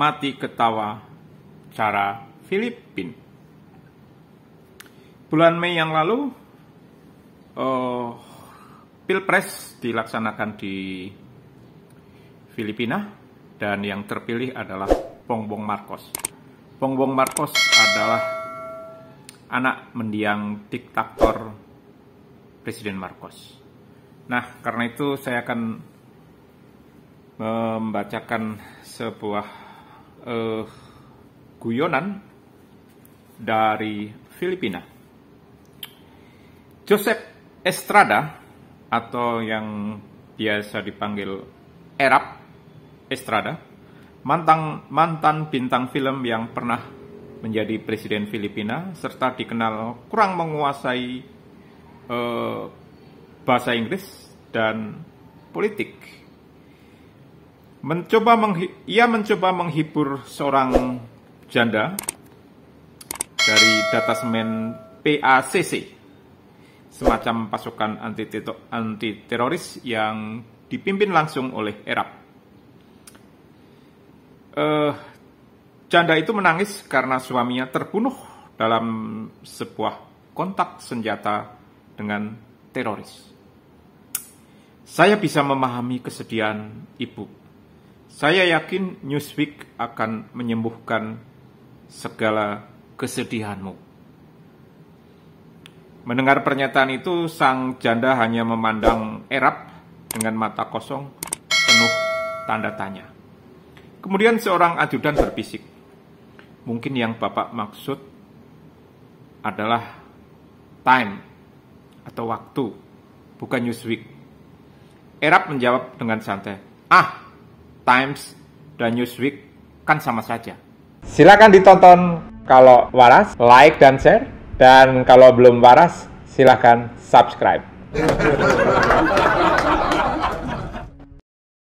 mati ketawa cara Filipin. Bulan Mei yang lalu, uh, Pilpres dilaksanakan di Filipina dan yang terpilih adalah Pongbong Marcos. Pongbong Marcos adalah anak mendiang diktator Presiden Marcos. Nah, karena itu saya akan membacakan sebuah eh, guyonan dari Filipina. Joseph Estrada atau yang biasa dipanggil Erap Estrada, mantan mantan bintang film yang pernah menjadi presiden Filipina serta dikenal kurang menguasai eh, bahasa Inggris dan politik mencoba menghi ia mencoba menghibur seorang janda dari semen PACC semacam pasukan anti, anti teroris yang dipimpin langsung oleh Erap. Uh, eh, janda itu menangis karena suaminya terbunuh dalam sebuah kontak senjata dengan teroris. Saya bisa memahami kesedihan ibu saya yakin Newsweek akan menyembuhkan segala kesedihanmu. Mendengar pernyataan itu, sang janda hanya memandang Erap dengan mata kosong penuh tanda tanya. Kemudian seorang ajudan berbisik, mungkin yang bapak maksud adalah time atau waktu, bukan Newsweek. Erap menjawab dengan santai, ah, Times, dan Newsweek kan sama saja. Silakan ditonton kalau waras, like dan share. Dan kalau belum waras, silakan subscribe.